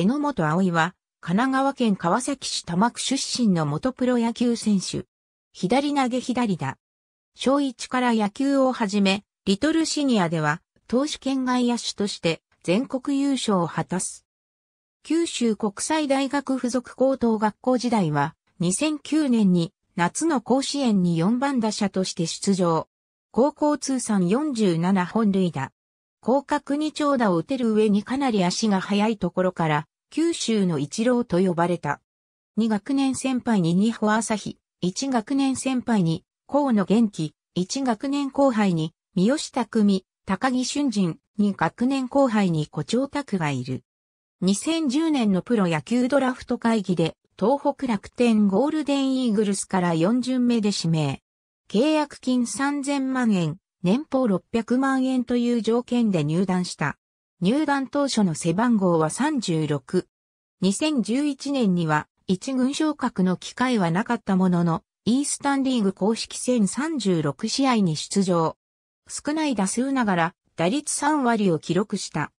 野本葵は、神奈川県川崎市多摩区出身の元プロ野球選手。左投げ左だ。小1から野球を始め、リトルシニアでは、投手圏外野手として全国優勝を果たす。九州国際大学附属高等学校時代は、2009年に夏の甲子園に4番打者として出場。高校通算47本塁打。広角に長打を打てる上にかなり足が速いところから、九州の一郎と呼ばれた。二学年先輩に二穂朝日、一学年先輩に河野元気、一学年後輩に三好匠、高木俊人、二学年後輩に胡蝶拓がいる。2010年のプロ野球ドラフト会議で、東北楽天ゴールデンイーグルスから4巡目で指名。契約金3000万円、年俸600万円という条件で入団した。入団当初の背番号は36。2011年には一軍昇格の機会はなかったものの、イースタンリーグ公式戦36試合に出場。少ない打数ながら打率3割を記録した。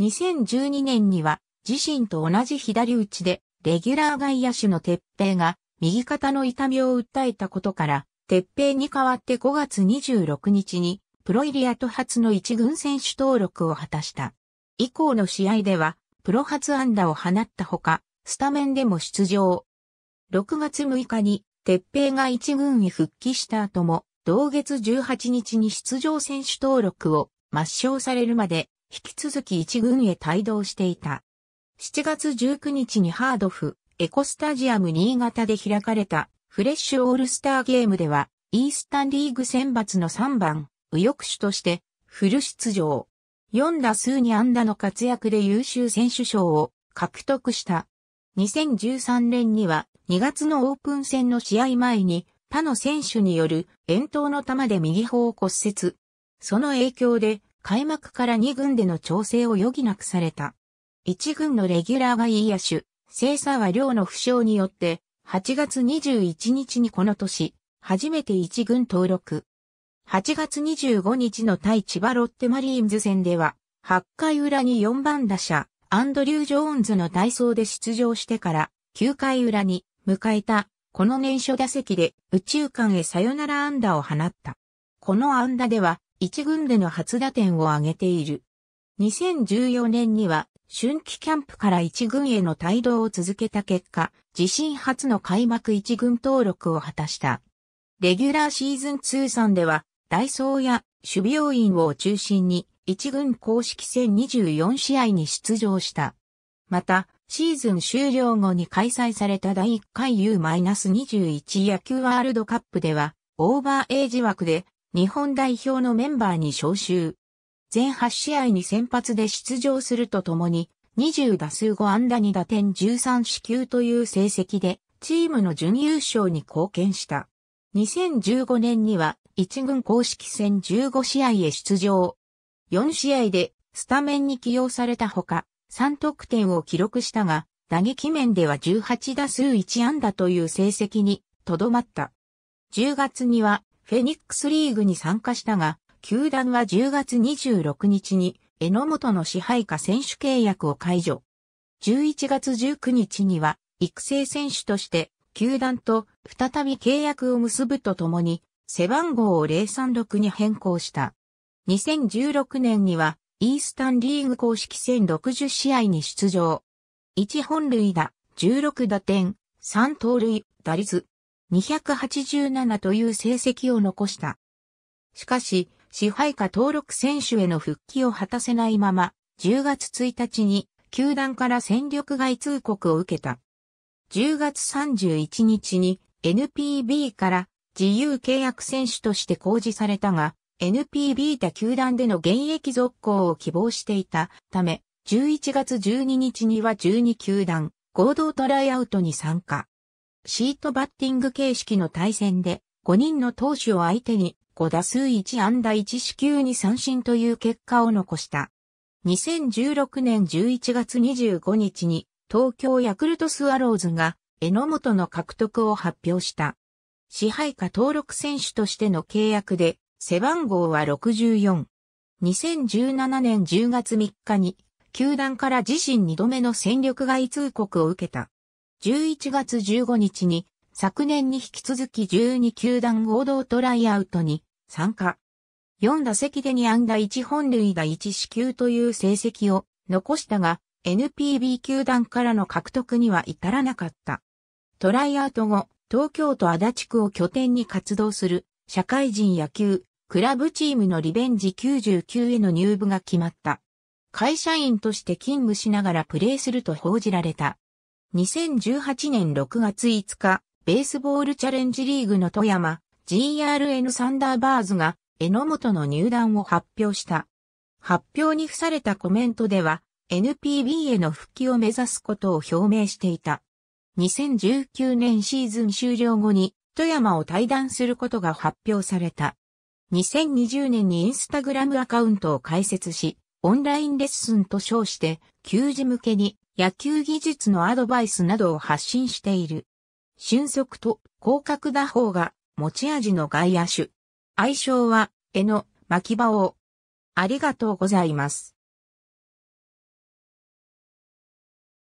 2012年には自身と同じ左打ちでレギュラー外野手の鉄平が右肩の痛みを訴えたことから鉄平に代わって5月26日に、プロイリアと初の一軍選手登録を果たした。以降の試合では、プロ初安打を放ったほか、スタメンでも出場。6月6日に、鉄平が一軍へ復帰した後も、同月18日に出場選手登録を抹消されるまで、引き続き一軍へ帯同していた。7月19日にハードフ、エコスタジアム新潟で開かれたフレッシュオールスターゲームでは、イースタンリーグ選抜の3番、右翼手として、フル出場。4打数に安打の活躍で優秀選手賞を獲得した。2013年には2月のオープン戦の試合前に他の選手による遠投の球で右方を骨折。その影響で開幕から2軍での調整を余儀なくされた。1軍のレギュラーがいい野手、精査は両の負傷によって8月21日にこの年、初めて一軍登録。8月25日の対千葉ロッテマリーンズ戦では、8回裏に4番打者、アンドリュー・ジョーンズの体操で出場してから、9回裏に迎えた、この年初打席で宇宙間へサヨナラ安打を放った。この安打では、一軍での初打点を挙げている。2014年には、春季キャンプから一軍への帯同を続けた結果、自身初の開幕一軍登録を果たした。レギュラーシーズン通算では、ダイソーや守備要員を中心に一軍公式戦24試合に出場した。また、シーズン終了後に開催された第1回 U-21 野球ワールドカップでは、オーバーエイジ枠で日本代表のメンバーに招集。全8試合に先発で出場するとともに、20打数5安打2打点13四球という成績で、チームの準優勝に貢献した。2015年には、1軍公式戦15試合へ出場。4試合でスタメンに起用されたほか、3得点を記録したが、打撃面では18打数1安打という成績にとどまった。10月にはフェニックスリーグに参加したが、球団は10月26日に、榎本の支配下選手契約を解除。11月19日には、育成選手として、球団と再び契約を結ぶとともに、背番号を036に変更した。2016年には、イースタンリーグ公式戦60試合に出場。1本塁打、16打点、3盗塁、打率、287という成績を残した。しかし、支配下登録選手への復帰を果たせないまま、10月1日に球団から戦力外通告を受けた。10月31日に NPB から自由契約選手として公示されたが、NPB 他球団での現役続行を希望していたため、11月12日には12球団合同トライアウトに参加。シートバッティング形式の対戦で5人の投手を相手に5打数1安打1四球に三振という結果を残した。2016年11月25日に東京ヤクルトスワローズが榎本の獲得を発表した。支配下登録選手としての契約で背番号は64。2017年10月3日に球団から自身2度目の戦力外通告を受けた。11月15日に昨年に引き続き12球団合同トライアウトに参加。4打席で2安打1本塁打1死球という成績を残したが、NPB 球団からの獲得には至らなかった。トライアウト後、東京都足立区を拠点に活動する社会人野球、クラブチームのリベンジ99への入部が決まった。会社員として勤務しながらプレーすると報じられた。2018年6月5日、ベースボールチャレンジリーグの富山、GRN サンダーバーズが榎本の入団を発表した。発表に付されたコメントでは、NPB への復帰を目指すことを表明していた。2019年シーズン終了後に富山を退団することが発表された。2020年にインスタグラムアカウントを開設し、オンラインレッスンと称して、球児向けに野球技術のアドバイスなどを発信している。俊足と広角打法が持ち味の外野手。愛称は、江野、牧場を。ありがとうございます。